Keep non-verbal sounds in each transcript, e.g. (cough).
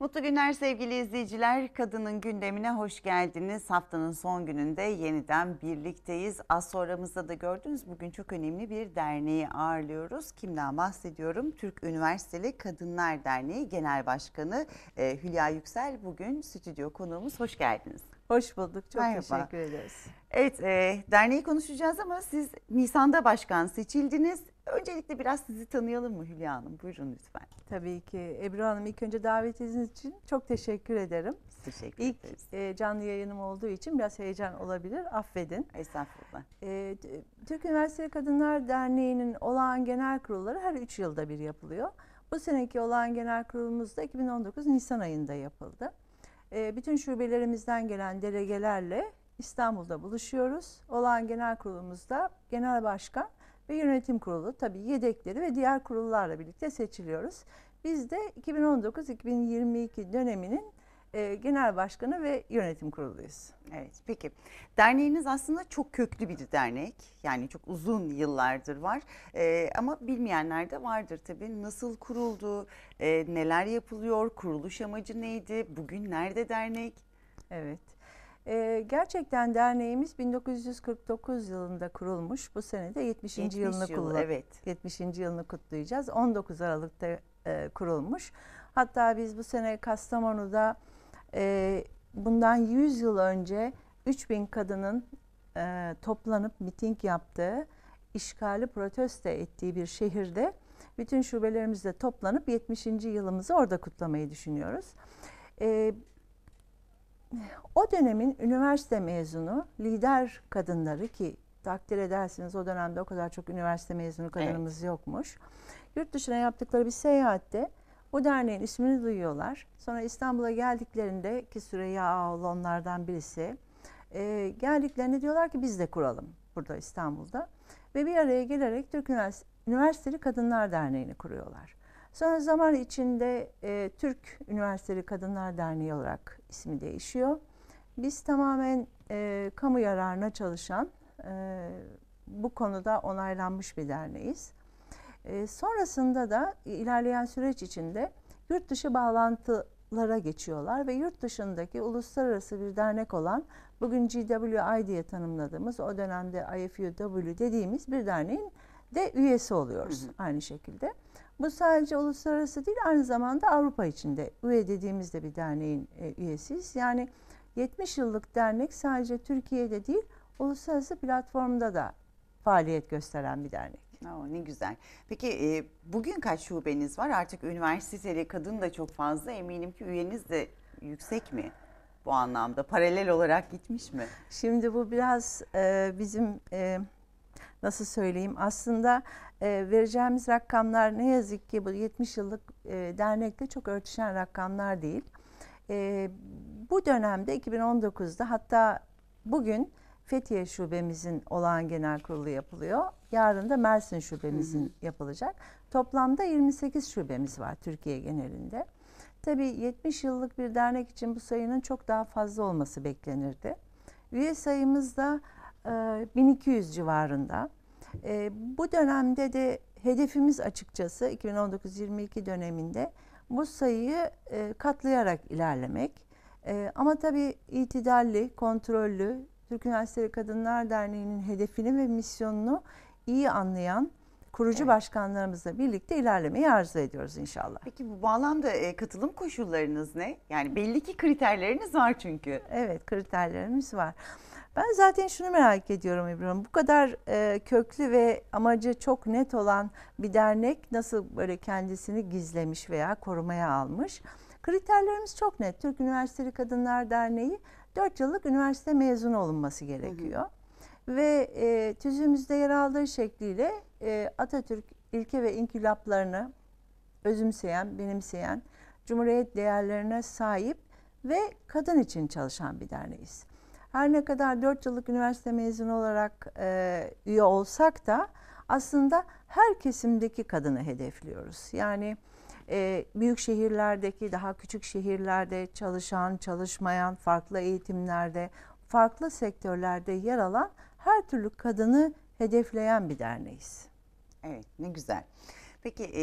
Mutlu günler sevgili izleyiciler. Kadının gündemine hoş geldiniz. Haftanın son gününde yeniden birlikteyiz. Az sonramızda da gördünüz bugün çok önemli bir derneği ağırlıyoruz. Kimden bahsediyorum? Türk Üniversiteli Kadınlar Derneği Genel Başkanı e, Hülya Yüksel bugün stüdyo konuğumuz. Hoş geldiniz. Hoş bulduk. Çok Merhaba. teşekkür ederiz. Evet, e, derneği konuşacağız ama siz Nisan'da başkan seçildiniz. Öncelikle biraz sizi tanıyalım mı Hülya Hanım? Buyurun lütfen. Tabii ki. Ebru Hanım ilk önce davetiniz için çok teşekkür ederim. Teşekkür ilk, ederiz. E, canlı yayınım olduğu için biraz heyecan olabilir. Affedin. Estağfurullah. E, Türk Üniversitesi Kadınlar Derneği'nin olağan genel kurulları her üç yılda bir yapılıyor. Bu seneki olağan genel kurulumuz da 2019 Nisan ayında yapıldı. E, bütün şubelerimizden gelen delegelerle İstanbul'da buluşuyoruz. Olağan genel kurulumuzda genel başkan ve yönetim kurulu tabii yedekleri ve diğer kurullarla birlikte seçiliyoruz. Biz de 2019-2022 döneminin e, genel başkanı ve yönetim kuruluyuz. Evet peki derneğiniz aslında çok köklü bir dernek yani çok uzun yıllardır var e, ama bilmeyenler de vardır tabii nasıl kuruldu, e, neler yapılıyor, kuruluş amacı neydi, bugün nerede dernek? Evet e, gerçekten derneğimiz 1949 yılında kurulmuş. Bu sene de 70. 70 yılını yıl, evet. 70. yılını kutlayacağız. 19 Aralık'ta e, kurulmuş. Hatta biz bu sene Kastamonu'da e, bundan 100 yıl önce 3000 kadının e, toplanıp miting yaptığı, işgali proteste ettiği bir şehirde bütün şubelerimizde toplanıp 70. yılımızı orada kutlamayı düşünüyoruz. E, o dönemin üniversite mezunu lider kadınları ki takdir edersiniz o dönemde o kadar çok üniversite mezunu kadınımız evet. yokmuş. Yurt dışına yaptıkları bir seyahatte bu derneğin ismini duyuyorlar. Sonra İstanbul'a geldiklerinde ki Süreyya Ağoğlu onlardan birisi e, geldiklerinde diyorlar ki biz de kuralım burada İstanbul'da. Ve bir araya gelerek Türk Üniversiteli Kadınlar Derneği'ni kuruyorlar. Sonra zaman içinde e, Türk Üniversiteleri Kadınlar Derneği olarak ismi değişiyor. Biz tamamen e, kamu yararına çalışan, e, bu konuda onaylanmış bir derneğiz. E, sonrasında da ilerleyen süreç içinde yurt dışı bağlantılara geçiyorlar ve yurt dışındaki uluslararası bir dernek olan bugün GWI diye tanımladığımız o dönemde IFUW dediğimiz bir derneğin de üyesi oluyoruz hı hı. aynı şekilde. Bu sadece uluslararası değil aynı zamanda Avrupa içinde. üye dediğimizde bir derneğin e, üyesiyiz. Yani 70 yıllık dernek sadece Türkiye'de değil uluslararası platformda da faaliyet gösteren bir dernek. Oo, ne güzel. Peki e, bugün kaç şubeniz var? Artık üniversiteleri kadın da çok fazla. Eminim ki üyeniz de yüksek mi bu anlamda? Paralel olarak gitmiş mi? Şimdi bu biraz e, bizim e, nasıl söyleyeyim aslında e, vereceğimiz rakamlar ne yazık ki bu 70 yıllık e, dernekte çok örtüşen rakamlar değil. E, bu dönemde 2019'da hatta bugün Fethiye Şubemizin olağan genel kurulu yapılıyor. Yarın da Mersin Şubemizin hı hı. yapılacak. Toplamda 28 şubemiz var Türkiye genelinde. Tabii 70 yıllık bir dernek için bu sayının çok daha fazla olması beklenirdi. Üye sayımız da e, 1200 civarında. E, bu dönemde de hedefimiz açıkçası 2019-22 döneminde bu sayıyı e, katlayarak ilerlemek. E, ama tabii itidalli, kontrollü, Türk Üniversiteleri Kadınlar Derneği'nin hedefini ve misyonunu iyi anlayan kurucu evet. başkanlarımızla birlikte ilerlemeyi arzu ediyoruz inşallah. Peki bu bağlamda e, katılım koşullarınız ne? Yani belli ki kriterleriniz var çünkü. Evet kriterlerimiz var. Ben zaten şunu merak ediyorum İbrahim. Bu kadar e, köklü ve amacı çok net olan bir dernek nasıl böyle kendisini gizlemiş veya korumaya almış? Kriterlerimiz çok net. Türk Üniversiteli Kadınlar Derneği 4 yıllık üniversite mezunu olunması gerekiyor. Hı hı. Ve e, tüzüğümüzde yer aldığı şekliyle e, Atatürk ilke ve inkılaplarını özümseyen, benimseyen, cumhuriyet değerlerine sahip ve kadın için çalışan bir derneğiz. Her ne kadar 4 yıllık üniversite mezunu olarak e, üye olsak da aslında her kesimdeki kadını hedefliyoruz. Yani e, büyük şehirlerdeki, daha küçük şehirlerde çalışan, çalışmayan, farklı eğitimlerde, farklı sektörlerde yer alan her türlü kadını hedefleyen bir derneğiz. Evet, ne güzel. Peki e,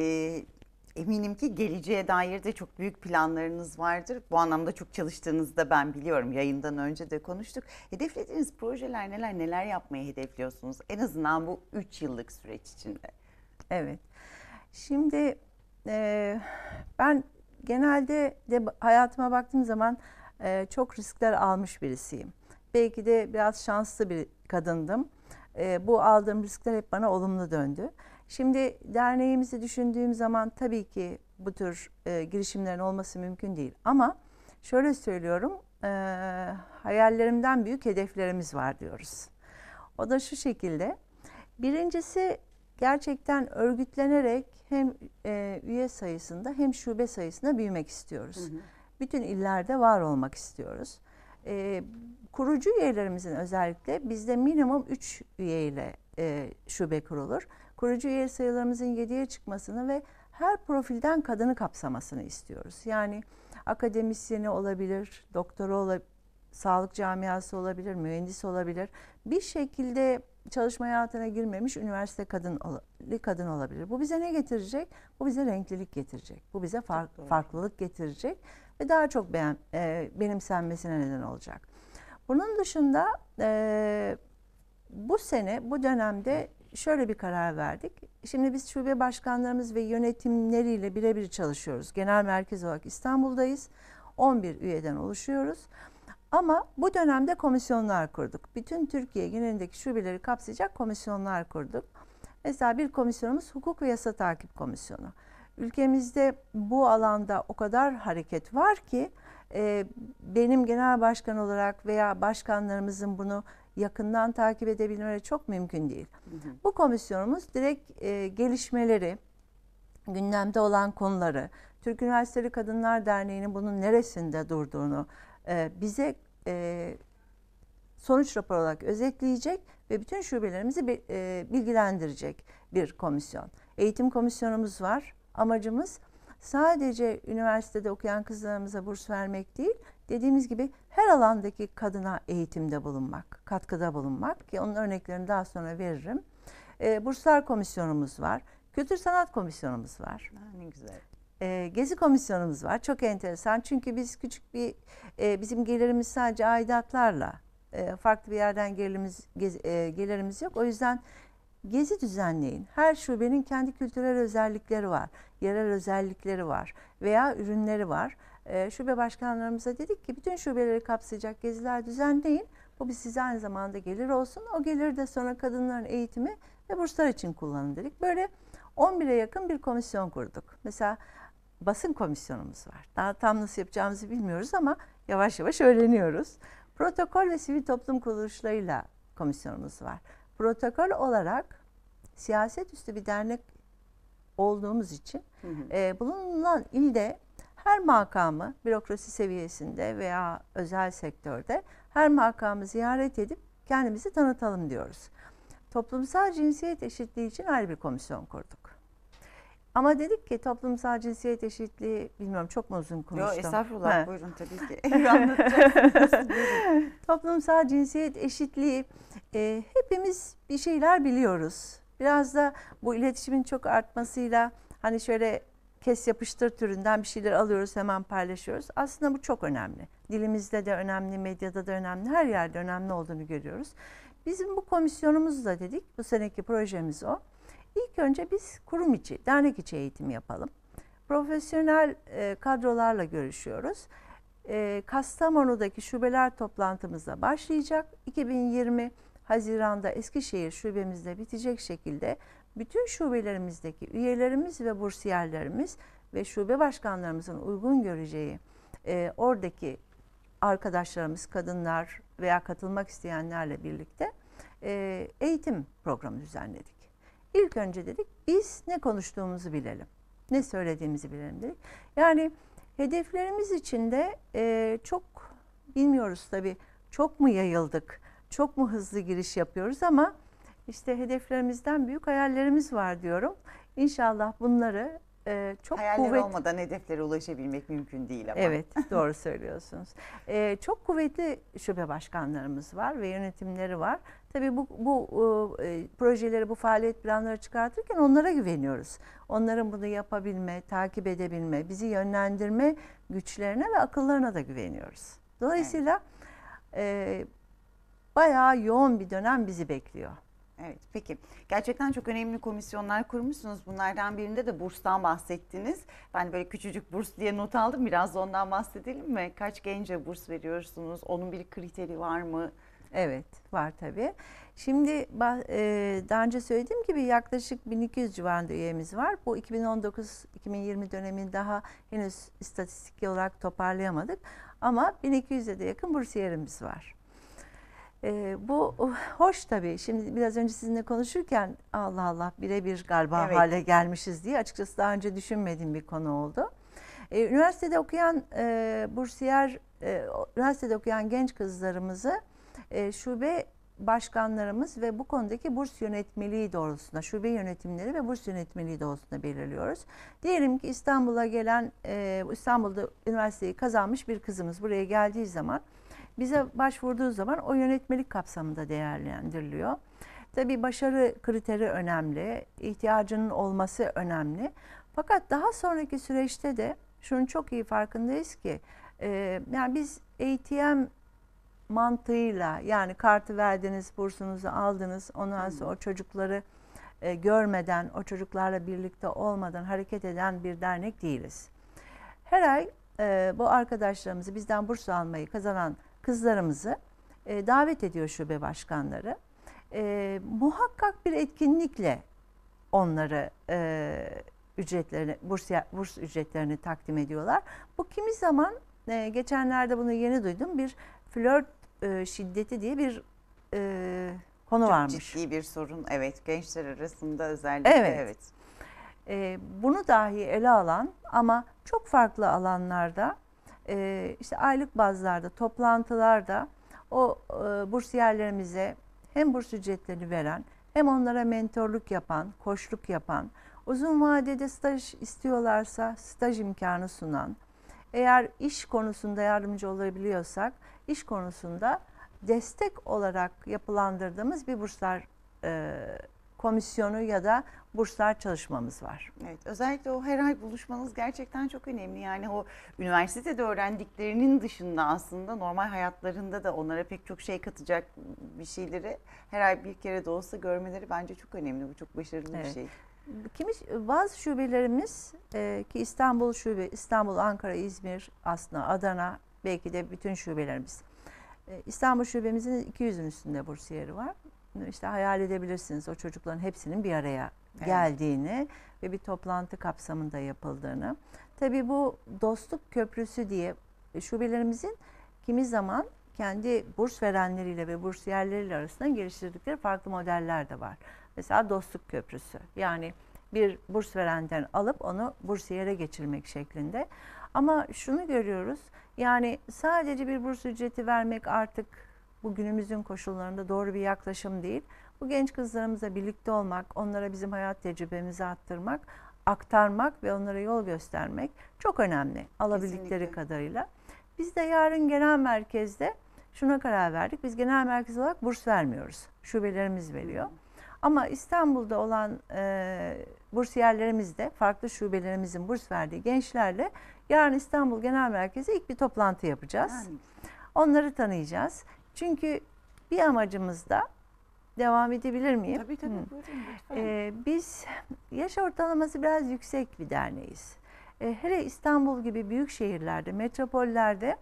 Eminim ki geleceğe dair de çok büyük planlarınız vardır. Bu anlamda çok çalıştığınızı da ben biliyorum. Yayından önce de konuştuk. Hedeflediğiniz projeler neler, neler yapmayı hedefliyorsunuz? En azından bu 3 yıllık süreç içinde. Evet. Şimdi e, ben genelde de hayatıma baktığım zaman e, çok riskler almış birisiyim. Belki de biraz şanslı bir kadındım. E, bu aldığım riskler hep bana olumlu döndü. Şimdi derneğimizi düşündüğüm zaman tabii ki bu tür e, girişimlerin olması mümkün değil. Ama şöyle söylüyorum, e, hayallerimden büyük hedeflerimiz var diyoruz. O da şu şekilde. Birincisi gerçekten örgütlenerek hem e, üye sayısında hem şube sayısında büyümek istiyoruz. Hı hı. Bütün illerde var olmak istiyoruz. E, kurucu üyelerimizin özellikle bizde minimum 3 üyeyle e, şube kurulur kurucu üye sayılarımızın 7'ye çıkmasını ve her profilden kadını kapsamasını istiyoruz. Yani akademisyeni olabilir, doktora olabilir, sağlık camiası olabilir, mühendis olabilir. Bir şekilde çalışma hayatına girmemiş üniversite kadın kadın olabilir. Bu bize ne getirecek? Bu bize renklilik getirecek. Bu bize fark, farklılık getirecek ve daha çok beğen, e, benimsenmesine neden olacak. Bunun dışında e, bu sene, bu dönemde şöyle bir karar verdik. Şimdi biz şube başkanlarımız ve yönetimleriyle birebir çalışıyoruz. Genel merkez olarak İstanbul'dayız. 11 üyeden oluşuyoruz. Ama bu dönemde komisyonlar kurduk. Bütün Türkiye genelindeki şubeleri kapsayacak komisyonlar kurduk. Mesela bir komisyonumuz hukuk ve yasa takip komisyonu. Ülkemizde bu alanda o kadar hareket var ki ee, benim genel başkan olarak veya başkanlarımızın bunu yakından takip edebilmeleri çok mümkün değil. Bu komisyonumuz direkt e, gelişmeleri, gündemde olan konuları, Türk Üniversiteli Kadınlar Derneği'nin bunun neresinde durduğunu e, bize e, sonuç raporu olarak özetleyecek ve bütün şubelerimizi bilgilendirecek bir komisyon. Eğitim komisyonumuz var. Amacımız sadece üniversitede okuyan kızlarımıza burs vermek değil, dediğimiz gibi her alandaki kadına eğitimde bulunmak, katkıda bulunmak ki onun örneklerini daha sonra veririm. E, Burslar komisyonumuz var, kültür sanat komisyonumuz var. ne güzel. E, Gezi komisyonumuz var. Çok enteresan çünkü biz küçük bir, e, bizim gelirimiz sadece aidatlarla, e, farklı bir yerden gelirimiz, gez, e, gelirimiz yok. O yüzden Gezi düzenleyin. Her şubenin kendi kültürel özellikleri var, yerel özellikleri var veya ürünleri var. E, şube başkanlarımıza dedik ki bütün şubeleri kapsayacak geziler düzenleyin. Bu bir size aynı zamanda gelir olsun. O gelir de sonra kadınların eğitimi ve burslar için kullanın dedik. Böyle 11'e yakın bir komisyon kurduk. Mesela basın komisyonumuz var. Daha tam nasıl yapacağımızı bilmiyoruz ama yavaş yavaş öğreniyoruz. Protokol ve sivil toplum kuruluşlarıyla komisyonumuz var protokol olarak siyaset üstü bir dernek olduğumuz için hı hı. E, bulunan ilde her makamı bürokrasi seviyesinde veya özel sektörde her makamı ziyaret edip kendimizi tanıtalım diyoruz. Toplumsal cinsiyet eşitliği için ayrı bir komisyon kurduk. Ama dedik ki toplumsal cinsiyet eşitliği bilmiyorum çok mu uzun konuştum? Yok estağfurullah ha. buyurun tabii ki. (laughs) toplumsal cinsiyet eşitliği e, hepimiz bir şeyler biliyoruz. Biraz da bu iletişimin çok artmasıyla hani şöyle kes yapıştır türünden bir şeyler alıyoruz hemen paylaşıyoruz. Aslında bu çok önemli. Dilimizde de önemli, medyada da önemli, her yerde önemli olduğunu görüyoruz. Bizim bu komisyonumuz dedik, bu seneki projemiz o İlk önce biz kurum içi, dernek içi eğitim yapalım. Profesyonel e, kadrolarla görüşüyoruz. E, Kastamonu'daki şubeler toplantımızla başlayacak. 2020 Haziran'da Eskişehir şubemizde bitecek şekilde bütün şubelerimizdeki üyelerimiz ve bursiyerlerimiz ve şube başkanlarımızın uygun göreceği e, oradaki arkadaşlarımız, kadınlar veya katılmak isteyenlerle birlikte e, eğitim programı düzenledik. İlk önce dedik biz ne konuştuğumuzu bilelim. Ne söylediğimizi bilelim dedik. Yani hedeflerimiz içinde e, çok bilmiyoruz tabii çok mu yayıldık, çok mu hızlı giriş yapıyoruz ama işte hedeflerimizden büyük hayallerimiz var diyorum. İnşallah bunları e, çok Hayaller kuvvet... olmadan hedeflere ulaşabilmek mümkün değil ama. Evet (laughs) doğru söylüyorsunuz. E, çok kuvvetli şube başkanlarımız var ve yönetimleri var. Tabii bu, bu e, e, projeleri, bu faaliyet planları çıkartırken onlara güveniyoruz. Onların bunu yapabilme, takip edebilme, bizi yönlendirme güçlerine ve akıllarına da güveniyoruz. Dolayısıyla evet. e, bayağı yoğun bir dönem bizi bekliyor. Evet peki. Gerçekten çok önemli komisyonlar kurmuşsunuz. Bunlardan birinde de burstan bahsettiniz. Ben böyle küçücük burs diye not aldım. Biraz da ondan bahsedelim mi? Kaç gence burs veriyorsunuz? Onun bir kriteri var mı? Evet var tabii. Şimdi e, daha önce söylediğim gibi yaklaşık 1200 civarında üyemiz var. Bu 2019-2020 dönemin daha henüz istatistik olarak toparlayamadık. Ama 1200'e de yakın bursiyerimiz var. E, bu oh, hoş tabii. Şimdi biraz önce sizinle konuşurken Allah Allah birebir galiba evet. hale gelmişiz diye açıkçası daha önce düşünmediğim bir konu oldu. E, üniversitede okuyan e, bursiyer, e, üniversitede okuyan genç kızlarımızı e, şube başkanlarımız ve bu konudaki burs yönetmeliği doğrultusunda, şube yönetimleri ve burs yönetmeliği doğrultusunda belirliyoruz. Diyelim ki İstanbul'a gelen, e, İstanbul'da üniversiteyi kazanmış bir kızımız buraya geldiği zaman bize başvurduğu zaman o yönetmelik kapsamında değerlendiriliyor. Tabii başarı kriteri önemli, ihtiyacının olması önemli. Fakat daha sonraki süreçte de şunun çok iyi farkındayız ki e, yani biz ATM mantığıyla yani kartı verdiniz, bursunuzu aldınız, ondan sonra o çocukları e, görmeden, o çocuklarla birlikte olmadan hareket eden bir dernek değiliz. Her ay e, bu arkadaşlarımızı bizden burs almayı kazanan kızlarımızı e, davet ediyor şube başkanları. E, muhakkak bir etkinlikle onları e, ücretlerini, burs, burs ücretlerini takdim ediyorlar. Bu kimi zaman e, geçenlerde bunu yeni duydum bir flört e, şiddeti diye bir e, konu Çok varmış. Ciddi bir sorun evet gençler arasında özellikle evet. evet. E, bunu dahi ele alan ama çok farklı alanlarda e, işte aylık bazlarda toplantılarda o e, bursiyerlerimize hem burs ücretlerini veren hem onlara mentorluk yapan, koçluk yapan, uzun vadede staj istiyorlarsa staj imkanı sunan, eğer iş konusunda yardımcı olabiliyorsak iş konusunda destek olarak yapılandırdığımız bir burslar e, komisyonu ya da burslar çalışmamız var. Evet, özellikle o her ay buluşmanız gerçekten çok önemli. Yani o üniversitede öğrendiklerinin dışında aslında normal hayatlarında da onlara pek çok şey katacak bir şeyleri her ay bir kere de olsa görmeleri bence çok önemli. Bu çok başarılı evet. bir şey. Kimi bazı şubelerimiz e, ki İstanbul şube, İstanbul, Ankara, İzmir, aslında Adana belki de bütün şubelerimiz. E, İstanbul şubemizin 200'ün üstünde bursiyeri var işte hayal edebilirsiniz o çocukların hepsinin bir araya geldiğini evet. ve bir toplantı kapsamında yapıldığını. Tabii bu dostluk köprüsü diye şubelerimizin kimi zaman kendi burs verenleriyle ve bursiyerleriyle arasında geliştirdikleri farklı modeller de var. Mesela dostluk köprüsü. Yani bir burs verenden alıp onu bursiyere geçirmek şeklinde. Ama şunu görüyoruz. Yani sadece bir burs ücreti vermek artık bu günümüzün koşullarında doğru bir yaklaşım değil. Bu genç kızlarımızla birlikte olmak, onlara bizim hayat tecrübemizi attırmak, aktarmak ve onlara yol göstermek çok önemli alabildikleri kadarıyla. Biz de yarın genel merkezde şuna karar verdik. Biz genel merkez olarak burs vermiyoruz. Şubelerimiz veriyor. Ama İstanbul'da olan e, bursiyerlerimiz de farklı şubelerimizin burs verdiği gençlerle yarın İstanbul Genel Merkezi ilk bir toplantı yapacağız. Yani. Onları tanıyacağız. Çünkü bir amacımız da devam edebilir miyim? Tabii tabii buyurun Ee, biz yaş ortalaması biraz yüksek bir derneğiz. Ee, hele İstanbul gibi büyük şehirlerde, metropollerde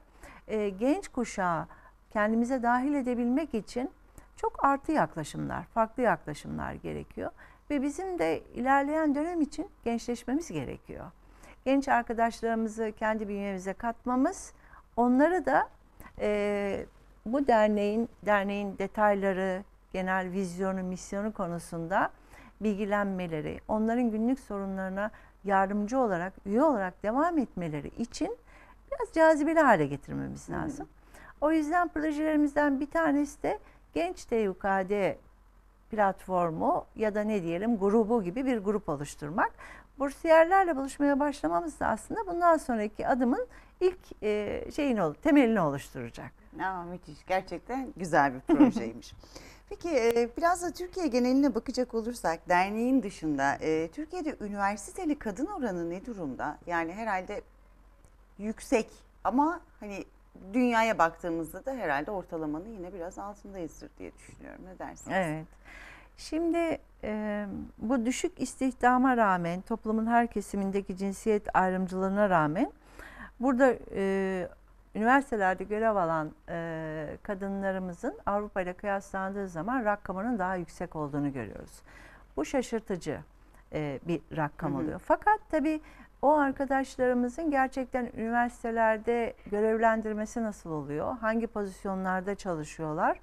e, genç kuşağı kendimize dahil edebilmek için çok artı yaklaşımlar, farklı yaklaşımlar gerekiyor. Ve bizim de ilerleyen dönem için gençleşmemiz gerekiyor. Genç arkadaşlarımızı kendi bünyemize katmamız, onları da e, bu derneğin derneğin detayları, genel vizyonu, misyonu konusunda bilgilenmeleri, onların günlük sorunlarına yardımcı olarak, üye olarak devam etmeleri için biraz cazibeli hale getirmemiz lazım. Hı. O yüzden projelerimizden bir tanesi de Genç TÜKD platformu ya da ne diyelim grubu gibi bir grup oluşturmak. Bursiyerlerle buluşmaya başlamamız da aslında bundan sonraki adımın ilk e, şeyini temelini oluşturacak. Aa, müthiş. Gerçekten güzel bir projeymiş. (laughs) Peki e, biraz da Türkiye geneline bakacak olursak derneğin dışında e, Türkiye'de üniversiteli kadın oranı ne durumda? Yani herhalde yüksek ama hani dünyaya baktığımızda da herhalde ortalamanın yine biraz altındayızdır diye düşünüyorum. Ne dersiniz? Evet. Şimdi e, bu düşük istihdama rağmen toplumun her kesimindeki cinsiyet ayrımcılığına rağmen burada üniversitelerde görev alan e, kadınlarımızın Avrupa ile kıyaslandığı zaman rakamının daha yüksek olduğunu görüyoruz. Bu şaşırtıcı e, bir rakam hı hı. oluyor. Fakat tabii o arkadaşlarımızın gerçekten üniversitelerde görevlendirmesi nasıl oluyor? Hangi pozisyonlarda çalışıyorlar?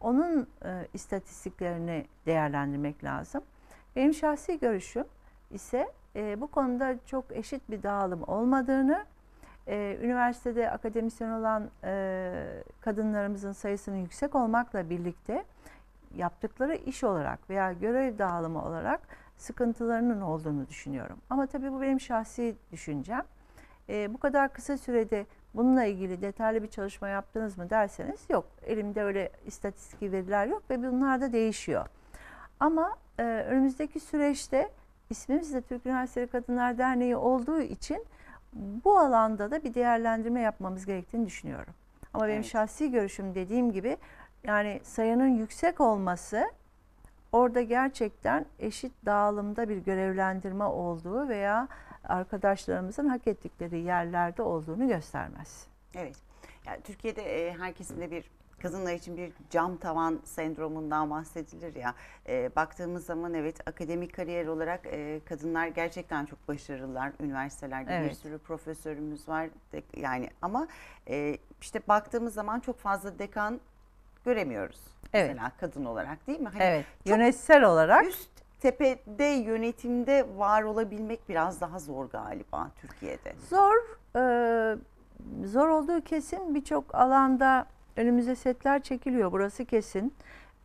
Onun e, istatistiklerini değerlendirmek lazım. Benim şahsi görüşüm ise e, bu konuda çok eşit bir dağılım olmadığını e, üniversitede akademisyen olan e, kadınlarımızın sayısının yüksek olmakla birlikte yaptıkları iş olarak veya görev dağılımı olarak sıkıntılarının olduğunu düşünüyorum. Ama tabii bu benim şahsi düşüncem. E, bu kadar kısa sürede bununla ilgili detaylı bir çalışma yaptınız mı derseniz yok. Elimde öyle istatistik veriler yok ve bunlar da değişiyor. Ama e, önümüzdeki süreçte ismimiz de Türk Üniversiteleri Kadınlar Derneği olduğu için bu alanda da bir değerlendirme yapmamız gerektiğini düşünüyorum. Ama benim evet. şahsi görüşüm dediğim gibi yani sayının yüksek olması orada gerçekten eşit dağılımda bir görevlendirme olduğu veya arkadaşlarımızın hak ettikleri yerlerde olduğunu göstermez. Evet. Yani Türkiye'de e, herkesin de bir kadınlar için bir cam tavan sendromundan bahsedilir ya. E, baktığımız zaman evet akademik kariyer olarak e, kadınlar gerçekten çok başarılılar. Üniversitelerde evet. bir sürü profesörümüz var. De, yani ama e, işte baktığımız zaman çok fazla dekan göremiyoruz. Evet. Mesela kadın olarak değil mi? Hani evet. Yönetsel olarak üst tepede yönetimde var olabilmek biraz daha zor galiba Türkiye'de. Zor. E, zor olduğu kesin birçok alanda önümüze setler çekiliyor burası kesin.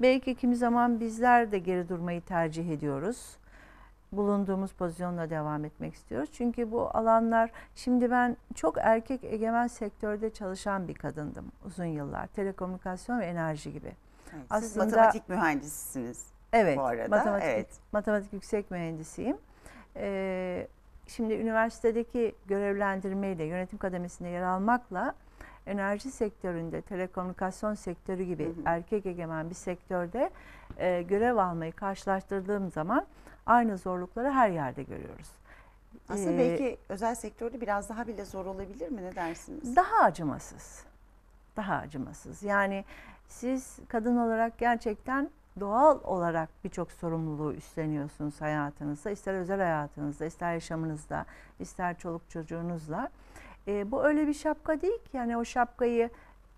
Belki kimi zaman bizler de geri durmayı tercih ediyoruz. Bulunduğumuz pozisyonla devam etmek istiyoruz. Çünkü bu alanlar şimdi ben çok erkek egemen sektörde çalışan bir kadındım uzun yıllar. Telekomünikasyon ve enerji gibi. Evet, Aslında, matematik mühendisisiniz. Evet. Bu arada. Matematik, evet. matematik yüksek mühendisiyim. Ee, şimdi üniversitedeki görevlendirmeyle, yönetim kademesinde yer almakla enerji sektöründe, telekomünikasyon sektörü gibi hı hı. erkek egemen bir sektörde e, görev almayı karşılaştırdığım zaman aynı zorlukları her yerde görüyoruz. Aslında ee, belki özel sektörde biraz daha bile zor olabilir mi ne dersiniz? Daha acımasız. Daha acımasız. Yani siz kadın olarak gerçekten doğal olarak birçok sorumluluğu üstleniyorsunuz hayatınızda. İster özel hayatınızda, ister yaşamınızda, ister çoluk çocuğunuzla. E, bu öyle bir şapka değil ki. Yani o şapkayı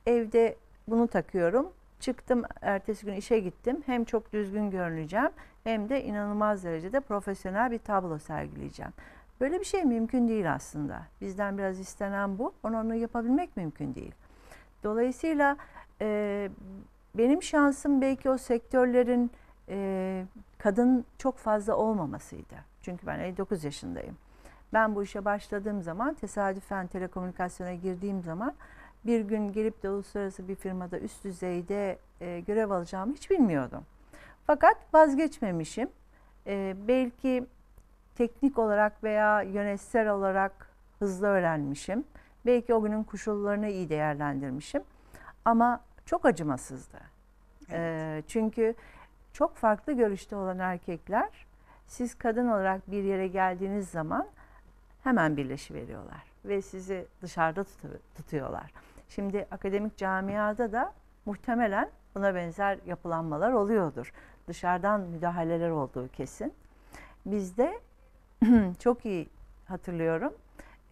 evde bunu takıyorum. Çıktım ertesi gün işe gittim. Hem çok düzgün görüneceğim hem de inanılmaz derecede profesyonel bir tablo sergileyeceğim. Böyle bir şey mümkün değil aslında. Bizden biraz istenen bu. Onu, onu yapabilmek mümkün değil. Dolayısıyla e, benim şansım belki o sektörlerin e, kadın çok fazla olmamasıydı. Çünkü ben 9 yaşındayım. Ben bu işe başladığım zaman tesadüfen telekomünikasyona girdiğim zaman bir gün gelip de uluslararası bir firmada üst düzeyde e, görev alacağımı hiç bilmiyordum. Fakat vazgeçmemişim. E, belki teknik olarak veya yönetsel olarak hızlı öğrenmişim. Belki o günün koşullarını iyi değerlendirmişim. Ama çok acımasızdı. E, evet. E, çünkü çok farklı görüşte olan erkekler siz kadın olarak bir yere geldiğiniz zaman hemen birleşiveriyorlar ve sizi dışarıda tutuyorlar. Şimdi akademik camiada da muhtemelen buna benzer yapılanmalar oluyordur. Dışarıdan müdahaleler olduğu kesin. Bizde (clears throat) çok iyi hatırlıyorum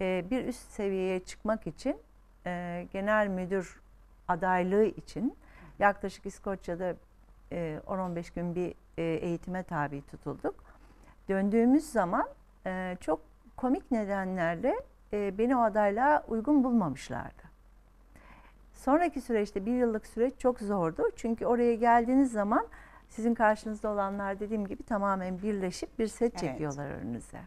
ee, bir üst seviyeye çıkmak için e, genel müdür adaylığı için yaklaşık İskoçya'da 10-15 e, gün bir e, eğitime tabi tutulduk. Döndüğümüz zaman çok komik nedenlerle e, beni o adayla uygun bulmamışlardı. Sonraki süreçte bir yıllık süreç çok zordu. Çünkü oraya geldiğiniz zaman sizin karşınızda olanlar dediğim gibi tamamen birleşip bir set çekiyorlar evet. önünüze.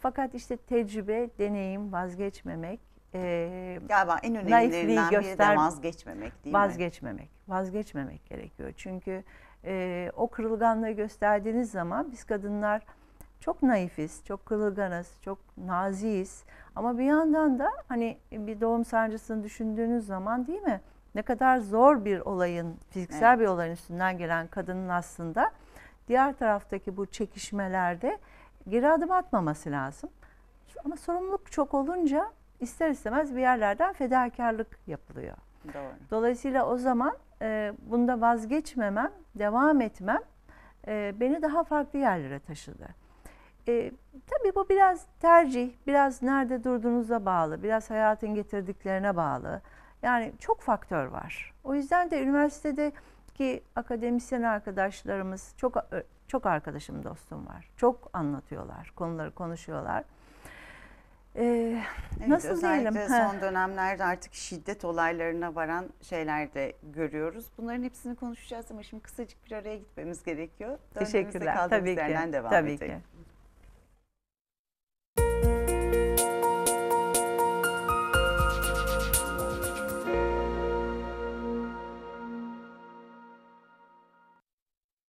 Fakat işte tecrübe, deneyim, vazgeçmemek, e, galiba en önemlilerinden göster, biri de vazgeçmemek değil vazgeçmemek, mi? Vazgeçmemek gerekiyor. Çünkü e, o kırılganlığı gösterdiğiniz zaman biz kadınlar çok naifiz, çok kırılganız, çok naziyiz. Ama bir yandan da hani bir doğum sancısını düşündüğünüz zaman değil mi? Ne kadar zor bir olayın, fiziksel evet. bir olayın üstünden gelen kadının aslında diğer taraftaki bu çekişmelerde geri adım atmaması lazım. Ama sorumluluk çok olunca ister istemez bir yerlerden fedakarlık yapılıyor. Doğru. Dolayısıyla o zaman e, bunda vazgeçmemem, devam etmem e, beni daha farklı yerlere taşıdı. E, tabii bu biraz tercih, biraz nerede durduğunuza bağlı, biraz hayatın getirdiklerine bağlı. Yani çok faktör var. O yüzden de üniversitedeki akademisyen arkadaşlarımız, çok e, çok arkadaşım, dostum var. Çok anlatıyorlar, konuları konuşuyorlar. Ee, evet, nasıl özellikle diyelim? son dönemlerde artık şiddet olaylarına varan şeyler de görüyoruz. Bunların hepsini konuşacağız ama şimdi kısacık bir araya gitmemiz gerekiyor. Teşekkürler. Tabii ki. Devam tabii edelim. ki.